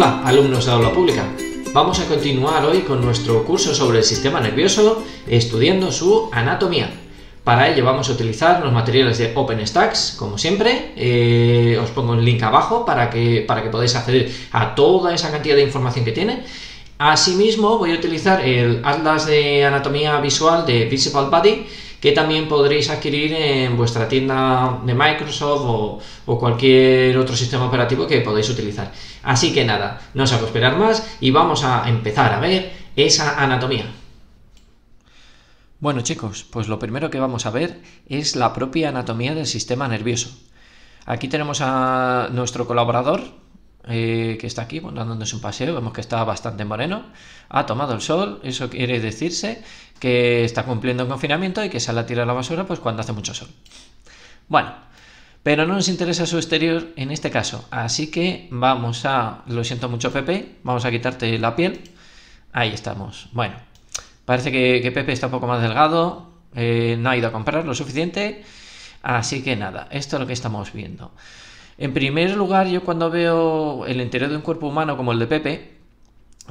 Hola, alumnos de aula pública. Vamos a continuar hoy con nuestro curso sobre el sistema nervioso, estudiando su anatomía. Para ello vamos a utilizar los materiales de OpenStax, como siempre. Eh, os pongo el link abajo para que, para que podáis acceder a toda esa cantidad de información que tiene. Asimismo, voy a utilizar el Atlas de Anatomía Visual de Visible Body que también podréis adquirir en vuestra tienda de Microsoft o, cualquier otro sistema operativo que podéis utilizar. Así que nada, no os hago esperar más y vamos a empezar a ver esa anatomía. Bueno chicos, pues lo primero que vamos a ver es la propia anatomía del sistema nervioso. Aquí tenemos a nuestro colaborador, eh, que está aquí, bueno, un paseo, vemos que está bastante moreno, ha tomado el sol, eso quiere decirse que está cumpliendo el confinamiento y que sale a tirar la basura pues cuando hace mucho sol. Bueno, pero no nos interesa su exterior en este caso, así que vamos a, lo siento mucho Pepe, vamos a quitarte la piel, ahí estamos, bueno, parece que, Pepe está un poco más delgado, eh, no ha ido a comprar lo suficiente, así que nada, esto es lo que estamos viendo. En primer lugar, yo cuando veo el interior de un cuerpo humano como el de Pepe,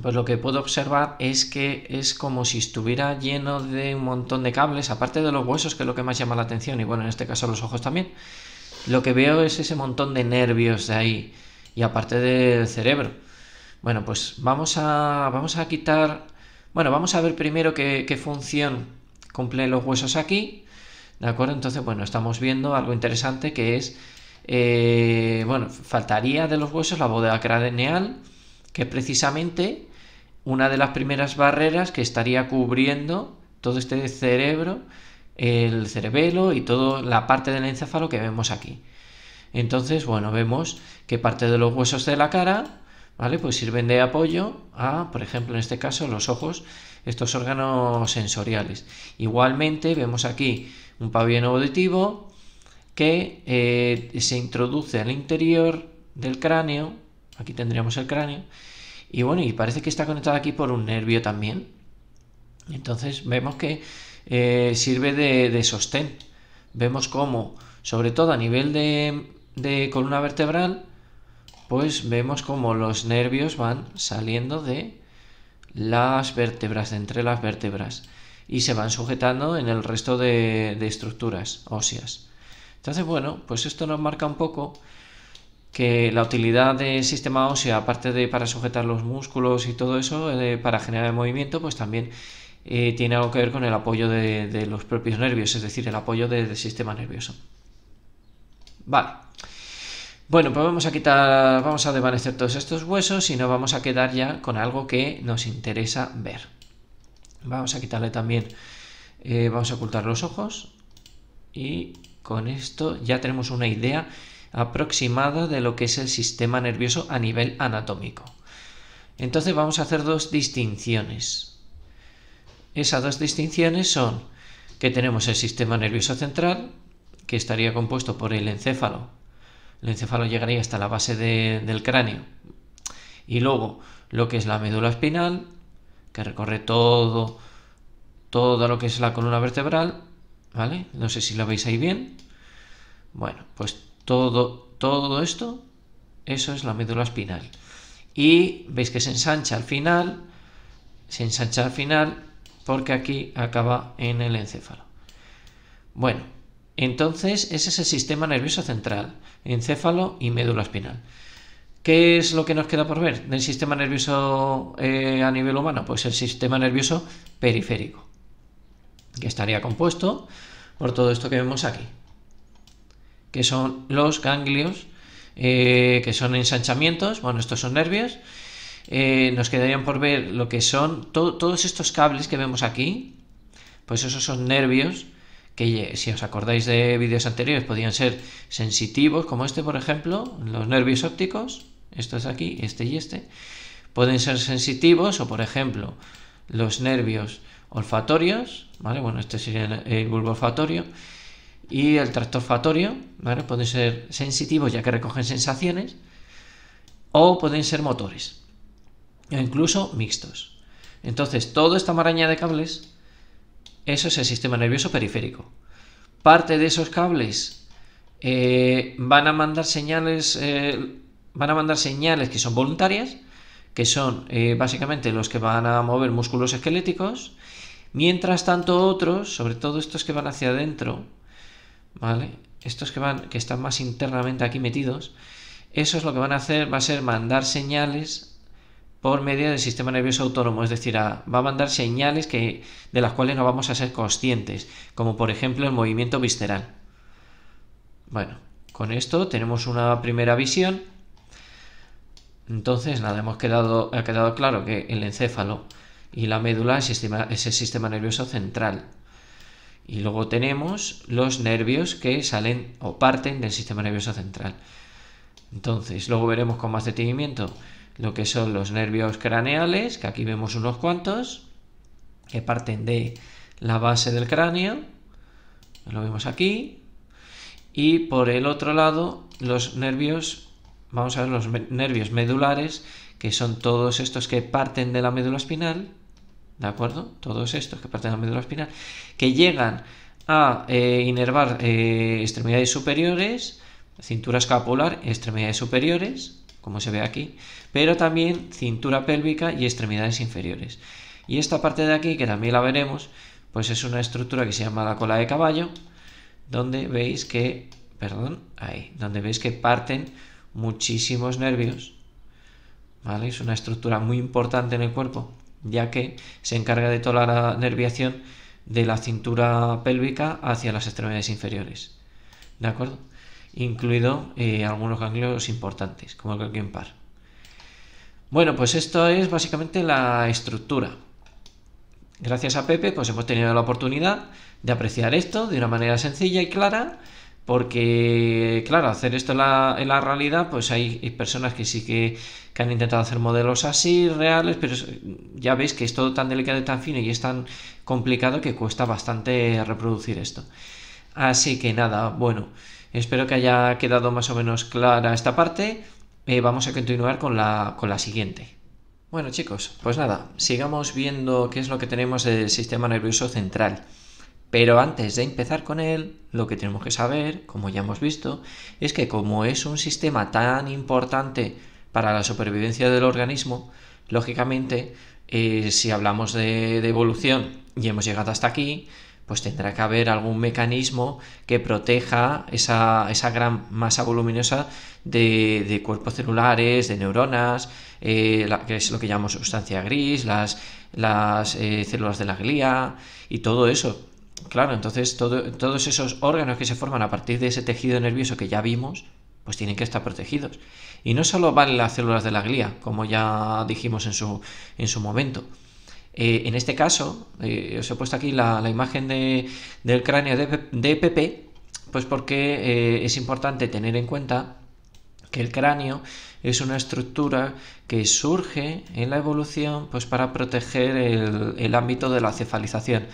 pues lo que puedo observar es que es como si estuviera lleno de un montón de cables, aparte de los huesos, que es lo que más llama la atención, y bueno, en este caso los ojos también. Lo que veo es ese montón de nervios de ahí, y aparte del cerebro. Bueno, pues vamos a, vamos a quitar, bueno, vamos a ver primero qué, qué función cumplen los huesos aquí, ¿de acuerdo? Entonces, bueno, estamos viendo algo interesante que es eh, bueno, faltaría de los huesos la bóveda craneal, que es precisamente una de las primeras barreras que estaría cubriendo todo este cerebro, el cerebelo y toda la parte del encéfalo que vemos aquí. Entonces, bueno, vemos que parte de los huesos de la cara, ¿vale? Pues sirven de apoyo a, por ejemplo, en este caso, los ojos, estos órganos sensoriales. Igualmente, vemos aquí un pabellón auditivo, que eh, se introduce al interior del cráneo. Aquí tendríamos el cráneo. Y bueno, y parece que está conectado aquí por un nervio también. Entonces vemos que eh, sirve de, sostén. Vemos cómo, sobre todo a nivel de, columna vertebral, pues vemos cómo los nervios van saliendo de las vértebras, de entre las vértebras, y se van sujetando en el resto de estructuras óseas. Entonces, bueno, pues esto nos marca un poco que la utilidad del sistema óseo, aparte de para sujetar los músculos y todo eso, eh, para generar el movimiento, pues también eh, tiene algo que ver con el apoyo de, los propios nervios, es decir, el apoyo del sistema nervioso. Vale. Bueno, pues vamos a quitar, vamos a devanecer todos estos huesos y nos vamos a quedar ya con algo que nos interesa ver. Vamos a quitarle también, eh, vamos a ocultar los ojos y con esto ya tenemos una idea aproximada de lo que es el sistema nervioso a nivel anatómico. Entonces vamos a hacer dos distinciones. Esas dos distinciones son que tenemos el sistema nervioso central, que estaría compuesto por el encéfalo. El encéfalo llegaría hasta la base del cráneo. Y luego lo que es la médula espinal, que recorre todo, todo lo que es la columna vertebral, no sé si la veis ahí bien. Bueno, pues todo, todo esto, eso es la médula espinal. Y veis que se ensancha al final, se ensancha al final porque aquí acaba en el encéfalo. Bueno, entonces ese es el sistema nervioso central, encéfalo y médula espinal. ¿Qué es lo que nos queda por ver del sistema nervioso eh, a nivel humano? Pues el sistema nervioso periférico que estaría compuesto por todo esto que vemos aquí, que son los ganglios, eh, que son ensanchamientos, bueno, estos son nervios, eh, nos quedarían por ver lo que son todos estos cables que vemos aquí, pues esos son nervios que si os acordáis de vídeos anteriores podían ser sensitivos, como este por ejemplo, los nervios ópticos, estos aquí, este y este, pueden ser sensitivos o por ejemplo los nervios olfatorios, ¿vale? Bueno, este sería el, bulbo olfatorio. Y el tracto olfatorio, Pueden ser sensitivos ya que recogen sensaciones o pueden ser motores, o incluso mixtos. Entonces, toda esta maraña de cables, eso es el sistema nervioso periférico. Parte de esos cables eh, van a mandar señales, eh, van a mandar señales que son voluntarias, que son eh, básicamente los que van a mover músculos esqueléticos, Mientras tanto otros, sobre todo estos que van hacia adentro, ¿vale? Estos que van que están más internamente aquí metidos, eso es lo que van a hacer va a ser mandar señales por medio del sistema nervioso autónomo, es decir, va a mandar señales que, de las cuales no vamos a ser conscientes, como por ejemplo el movimiento visceral. Bueno, con esto tenemos una primera visión. Entonces, nada, hemos quedado, ha quedado claro que el encéfalo y la médula es el sistema, sistema nervioso central. Y luego tenemos los nervios que salen o parten del sistema nervioso central. Entonces, luego veremos con más detenimiento lo que son los nervios craneales, que aquí vemos unos cuantos, que parten de la base del cráneo, lo vemos aquí, y por el otro lado, los nervios, vamos a ver los nervios medulares, que son todos estos que parten de la médula espinal, ¿de acuerdo? Todos estos que parten de la médula espinal, que llegan a eh, inervar eh, extremidades superiores, cintura escapular, extremidades superiores, como se ve aquí, pero también cintura pélvica y extremidades inferiores. Y esta parte de aquí, que también la veremos, pues es una estructura que se llama la cola de caballo, donde veis que, perdón, ahí, donde veis que parten muchísimos nervios es una estructura muy importante en el cuerpo, ya que se encarga de toda la nerviación de la cintura pélvica hacia las extremidades inferiores, ¿de acuerdo? Incluido eh, algunos ganglios importantes, como el ganglio impar. Bueno, pues esto es básicamente la estructura. Gracias a Pepe, pues hemos tenido la oportunidad de apreciar esto de una manera sencilla y clara porque, claro, hacer esto en la, realidad, pues hay, personas que sí que, han intentado hacer modelos así, reales, pero ya veis que es todo tan delicado y tan fino y es tan complicado que cuesta bastante reproducir esto. Así que nada, bueno, espero que haya quedado más o menos clara esta parte. Eh, vamos a continuar con la, con la siguiente. Bueno chicos, pues nada, sigamos viendo qué es lo que tenemos del sistema nervioso central. Pero antes de empezar con él, lo que tenemos que saber, como ya hemos visto, es que como es un sistema tan importante para la supervivencia del organismo, lógicamente, eh, si hablamos de, evolución y hemos llegado hasta aquí, pues tendrá que haber algún mecanismo que proteja esa, gran masa voluminosa de, cuerpos celulares, de neuronas, eh, que es lo que llamamos sustancia gris, las, eh, células de la glía y todo eso. Claro, entonces todos esos órganos que se forman a partir de ese tejido nervioso que ya vimos, pues tienen que estar protegidos. Y no solo van las células de la glía, como ya dijimos en su, momento. Eh, en este caso, eh, os he puesto aquí la, imagen del cráneo de, de, pues porque eh, es importante tener en cuenta que el cráneo es una estructura que surge en la evolución pues para proteger el ámbito de la cefalización.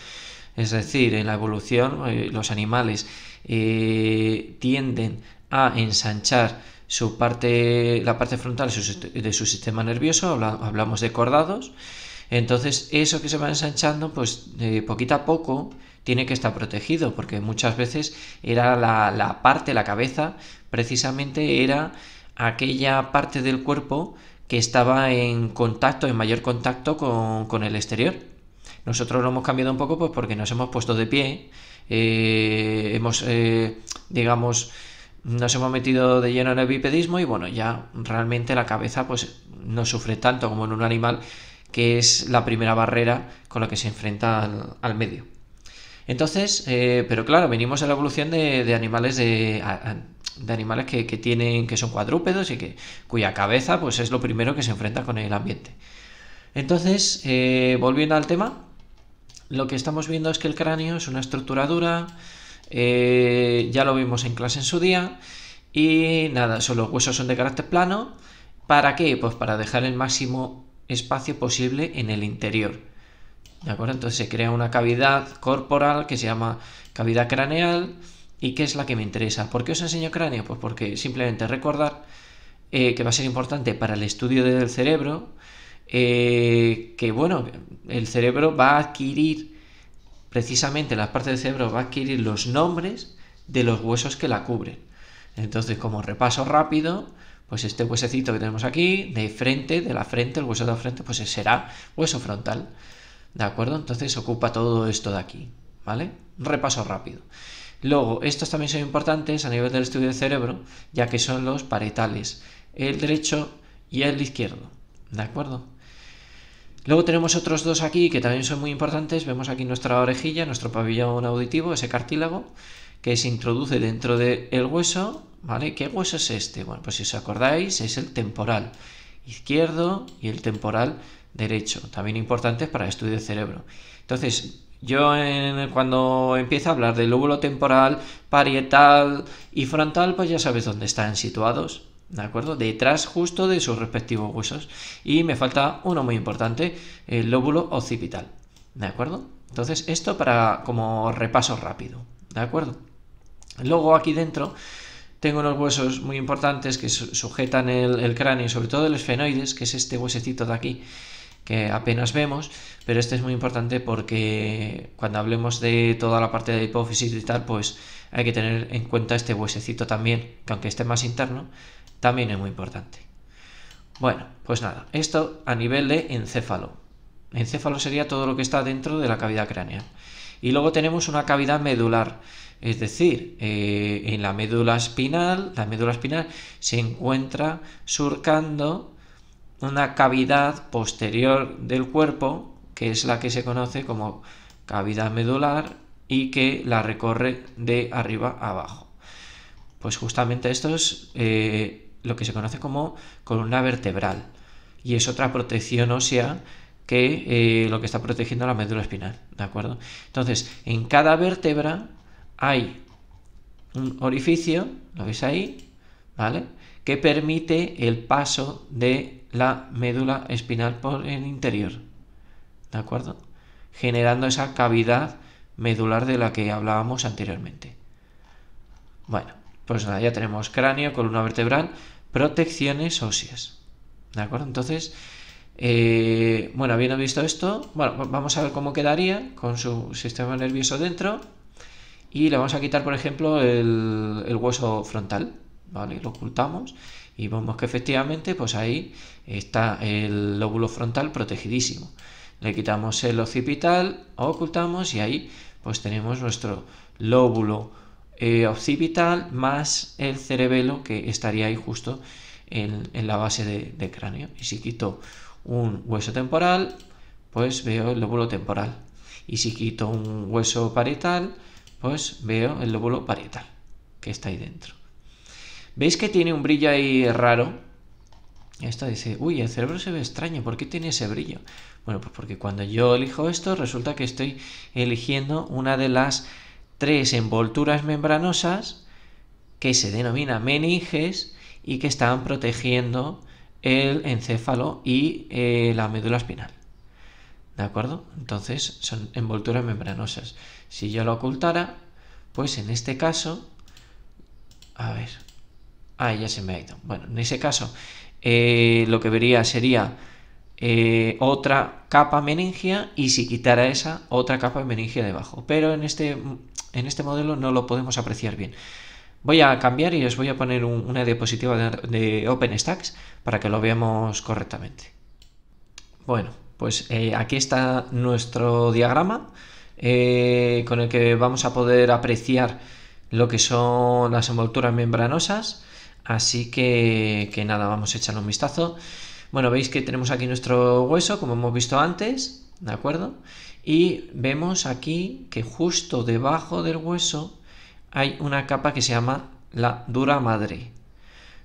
Es decir, en la evolución eh, los animales eh, tienden a ensanchar su parte, la parte frontal de su sistema nervioso, hablamos de cordados, entonces eso que se va ensanchando, pues eh, poquito a poco tiene que estar protegido, porque muchas veces era la, parte, la cabeza, precisamente era aquella parte del cuerpo que estaba en contacto, en mayor contacto con el exterior. Nosotros lo hemos cambiado un poco pues porque nos hemos puesto de pie, eh, hemos, eh, digamos, nos hemos metido de lleno en el bipedismo y bueno, ya realmente la cabeza pues no sufre tanto como en un animal que es la primera barrera con la que se enfrenta al, medio. Entonces, eh, pero claro, venimos a la evolución de, animales de, animales que, tienen que son cuadrúpedos y que cuya cabeza pues es lo primero que se enfrenta con el ambiente. Entonces, volviendo al tema, lo que estamos viendo es que el cráneo es una estructura dura, eh, ya lo vimos en clase en su día, y nada, solo los huesos son de carácter plano. ¿Para qué? Pues para dejar el máximo espacio posible en el interior. ¿De acuerdo? Entonces se crea una cavidad corporal que se llama cavidad craneal y que es la que me interesa. ¿Por qué os enseño cráneo? Pues porque simplemente recordar eh, que va a ser importante para el estudio del cerebro, eh, que bueno, el cerebro va a adquirir, precisamente las partes del cerebro va a adquirir los nombres de los huesos que la cubren. Entonces, como repaso rápido, pues este huesecito que tenemos aquí, de frente, de la frente, el hueso de la frente, pues será hueso frontal. ¿De acuerdo? Entonces ocupa todo esto de aquí, ¿vale? Repaso rápido. Luego, estos también son importantes a nivel del estudio del cerebro, ya que son los paretales, el derecho y el izquierdo. ¿De acuerdo? Luego tenemos otros dos aquí que también son muy importantes. Vemos aquí nuestra orejilla, nuestro pabellón auditivo, ese cartílago que se introduce dentro del hueso. ¿Vale? ¿Qué hueso es este? Bueno, pues si os acordáis, es el temporal izquierdo y el temporal derecho, también importantes para el estudio del cerebro. Entonces, yo cuando empiezo a hablar del lóbulo temporal, parietal y frontal, pues ya sabes dónde están situados. ¿De acuerdo? Detrás justo de sus respectivos huesos. Y me falta uno muy importante, el lóbulo occipital. ¿De acuerdo? Entonces, esto para como repaso rápido. ¿De acuerdo? Luego aquí dentro tengo unos huesos muy importantes que sujetan el, el cráneo, sobre todo el esfenoides, que es este huesecito de aquí que apenas vemos, pero este es muy importante porque cuando hablemos de toda la parte de hipófisis y tal, pues hay que tener en cuenta este huesecito también, que aunque esté más interno, también es muy importante. Bueno, pues nada, esto a nivel de encéfalo. Encéfalo sería todo lo que está dentro de la cavidad craneal. Y luego tenemos una cavidad medular, es decir, eh, en la médula espinal, la médula espinal se encuentra surcando una cavidad posterior del cuerpo, que es la que se conoce como cavidad medular y que la recorre de arriba a abajo. Pues justamente esto es... Eh, lo que se conoce como columna vertebral y es otra protección ósea que eh, lo que está protegiendo la médula espinal, ¿de acuerdo? Entonces, en cada vértebra hay un orificio, lo veis ahí, ¿vale? Que permite el paso de la médula espinal por el interior, ¿de acuerdo? Generando esa cavidad medular de la que hablábamos anteriormente. Bueno, pues nada, ya tenemos cráneo, columna vertebral, protecciones óseas. ¿De acuerdo? Entonces, eh, bueno, habiendo visto esto, bueno, vamos a ver cómo quedaría con su sistema nervioso dentro. Y le vamos a quitar, por ejemplo, el, el hueso frontal. ¿Vale? Lo ocultamos y vemos que efectivamente, pues ahí está el lóbulo frontal protegidísimo. Le quitamos el occipital, ocultamos y ahí pues tenemos nuestro lóbulo eh, occipital más el cerebelo que estaría ahí justo en, la base del cráneo. Y si quito un hueso temporal, pues veo el lóbulo temporal. Y si quito un hueso parietal, pues veo el lóbulo parietal que está ahí dentro. ¿Veis que tiene un brillo ahí raro? Esto dice, uy, el cerebro se ve extraño, ¿por qué tiene ese brillo? Bueno, pues porque cuando yo elijo esto, resulta que estoy eligiendo una de las tres envolturas membranosas que se denomina meninges y que están protegiendo el encéfalo y eh, la médula espinal. ¿De acuerdo? Entonces son envolturas membranosas. Si yo lo ocultara, pues en este caso, a ver, ah, ya se me ha ido. Bueno, en ese caso eh, lo que vería sería eh, otra capa meningia y si quitara esa, otra capa meningia debajo. Pero en este en este modelo no lo podemos apreciar bien. Voy a cambiar y os voy a poner una diapositiva de, OpenStacks para que lo veamos correctamente. Bueno, pues eh, aquí está nuestro diagrama eh, con el que vamos a poder apreciar lo que son las envolturas membranosas. Así que, nada, vamos a echar un vistazo. Bueno, veis que tenemos aquí nuestro hueso, como hemos visto antes, ¿de acuerdo? Y vemos aquí que justo debajo del hueso hay una capa que se llama la dura madre.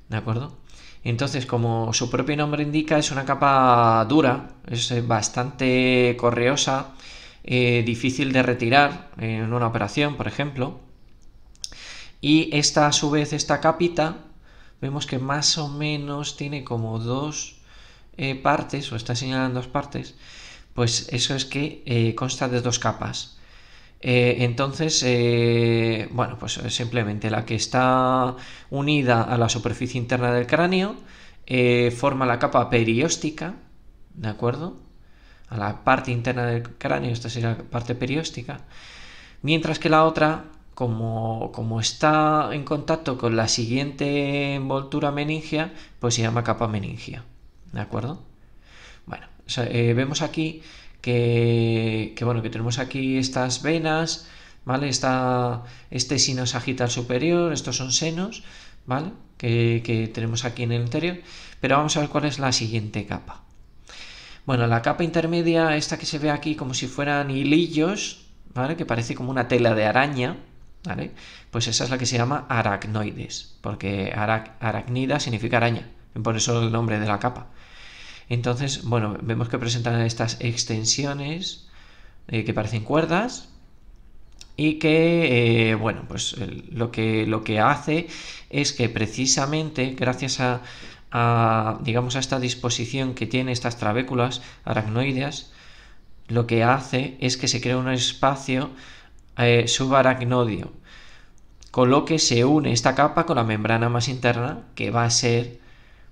¿De acuerdo? Entonces, como su propio nombre indica, es una capa dura, es eh, bastante correosa, eh, difícil de retirar en una operación, por ejemplo. Y esta, a su vez, esta capita, vemos que más o menos tiene como dos eh, partes, o está señalando dos partes, pues eso es que eh, consta de dos capas. Eh, entonces, eh, bueno, pues simplemente la que está unida a la superficie interna del cráneo forma la capa perióstica, ¿de acuerdo? A la parte interna del cráneo, esta sería la parte perióstica, mientras que la otra, como, como está en contacto con la siguiente envoltura meningia, pues se llama capa meningia, ¿de acuerdo? Eh, vemos aquí que, bueno, que tenemos aquí estas venas, ¿vale? este sino sagital superior, estos son senos, ¿vale? Que, tenemos aquí en el interior. Pero vamos a ver cuál es la siguiente capa. Bueno, la capa intermedia, esta que se ve aquí como si fueran hilillos, ¿vale? Que parece como una tela de araña, ¿vale? Pues esa es la que se llama aracnoides, porque aracnida significa araña, por eso el nombre de la capa. Entonces, bueno, vemos que presentan estas extensiones eh, que parecen cuerdas y que, eh, bueno, pues lo que, lo que hace es que precisamente gracias a, digamos, a esta disposición que tiene estas trabéculas aracnoideas, lo que hace es que se crea un espacio eh, con lo que se une esta capa con la membrana más interna, que va a ser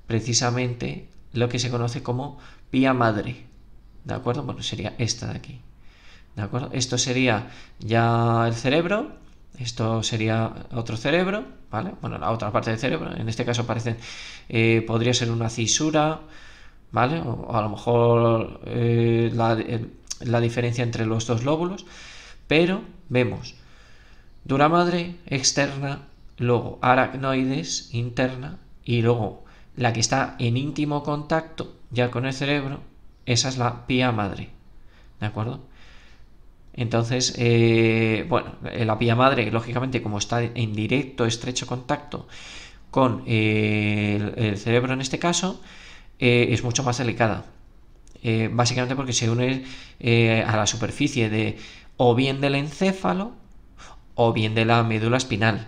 precisamente lo que se conoce como vía madre. ¿De acuerdo? Bueno, sería esta de aquí. ¿De acuerdo? Esto sería ya el cerebro, esto sería otro cerebro, ¿vale? Bueno, la otra parte del cerebro, en este caso parecen, eh, podría ser una cisura, ¿vale? O, a lo mejor eh, la, eh, la, diferencia entre los dos lóbulos, pero vemos dura madre externa, luego aracnoides interna y luego la que está en íntimo contacto ya con el cerebro, esa es la pía madre. ¿De acuerdo? Entonces, eh, bueno, eh, la pía madre, lógicamente, como está en directo, estrecho contacto con eh, el, cerebro en este caso, es mucho más delicada. básicamente porque se une a la superficie de o bien del encéfalo o bien de la médula espinal.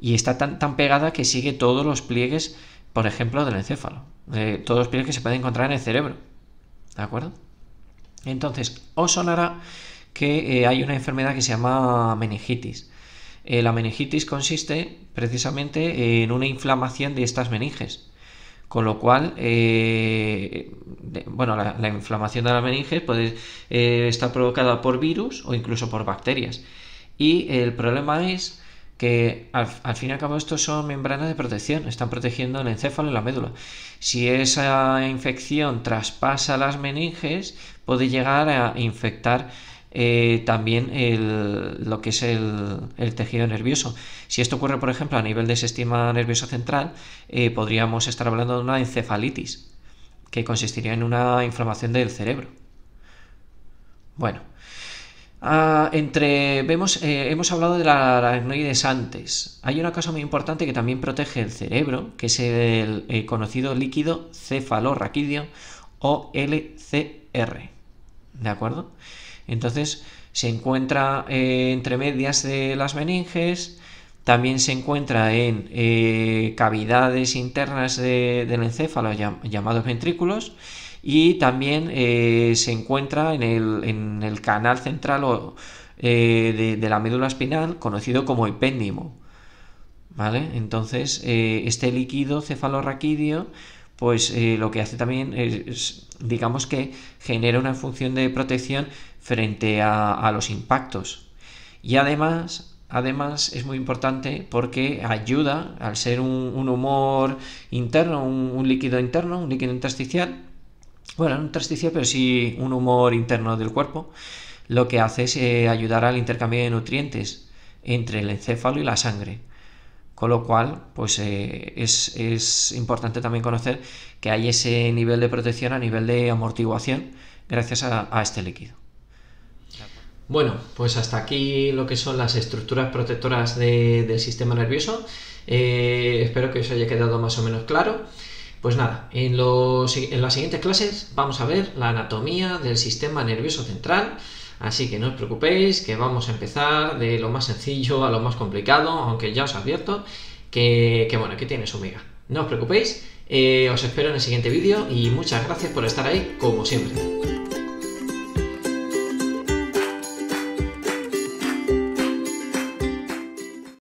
Y está tan, tan pegada que sigue todos los pliegues por ejemplo, del encéfalo, de eh, todos los pies que se pueden encontrar en el cerebro. ¿De acuerdo? Entonces, os sonará que eh, hay una enfermedad que se llama meningitis. Eh, la meningitis consiste precisamente en una inflamación de estas meninges. Con lo cual, bueno, la, la, inflamación de las meninges puede estar provocada por virus o incluso por bacterias. Y el problema es que al, fin y al cabo estos son membranas de protección, están protegiendo el encéfalo y la médula. Si esa infección traspasa las meninges, puede llegar a infectar eh, también lo que es el, tejido nervioso. Si esto ocurre, por ejemplo, a nivel de sistema nervioso central, eh, podríamos estar hablando de una encefalitis, que consistiría en una inflamación del cerebro. Bueno. Ah, eh, hemos hablado de las aracnoides antes. Hay una cosa muy importante que también protege el cerebro, que es el, eh, conocido líquido cefalorraquídeo o LCR. ¿De acuerdo? Entonces se encuentra eh, entre medias de las meninges, también se encuentra en cavidades internas del encéfalo llamados ventrículos y también eh, se encuentra en el, canal central eh, de, la médula espinal conocido como epéndimo. ¿Vale? Entonces, eh, este líquido cefalorraquídeo, pues lo que hace también es, digamos que genera una función de protección frente a, los impactos. Y además, además es muy importante porque ayuda, al ser un, humor interno, un líquido interno, un líquido intersticial, bueno, no intersticio, pero sí un humor interno del cuerpo, lo que hace es eh, ayudar al intercambio de nutrientes entre el encéfalo y la sangre. Con lo cual, pues eh, es, importante también conocer que hay ese nivel de protección a nivel de amortiguación gracias a, este líquido. Bueno, pues hasta aquí lo que son las estructuras protectoras del sistema nervioso. Eh, espero que os haya quedado más o menos claro. Pues nada, en, en las siguientes clases vamos a ver la anatomía del sistema nervioso central, así que no os preocupéis que vamos a empezar de lo más sencillo a lo más complicado, aunque ya os advierto que, bueno, que tiene su mega. No os preocupéis, eh, os espero en el siguiente vídeo y muchas gracias por estar ahí como siempre.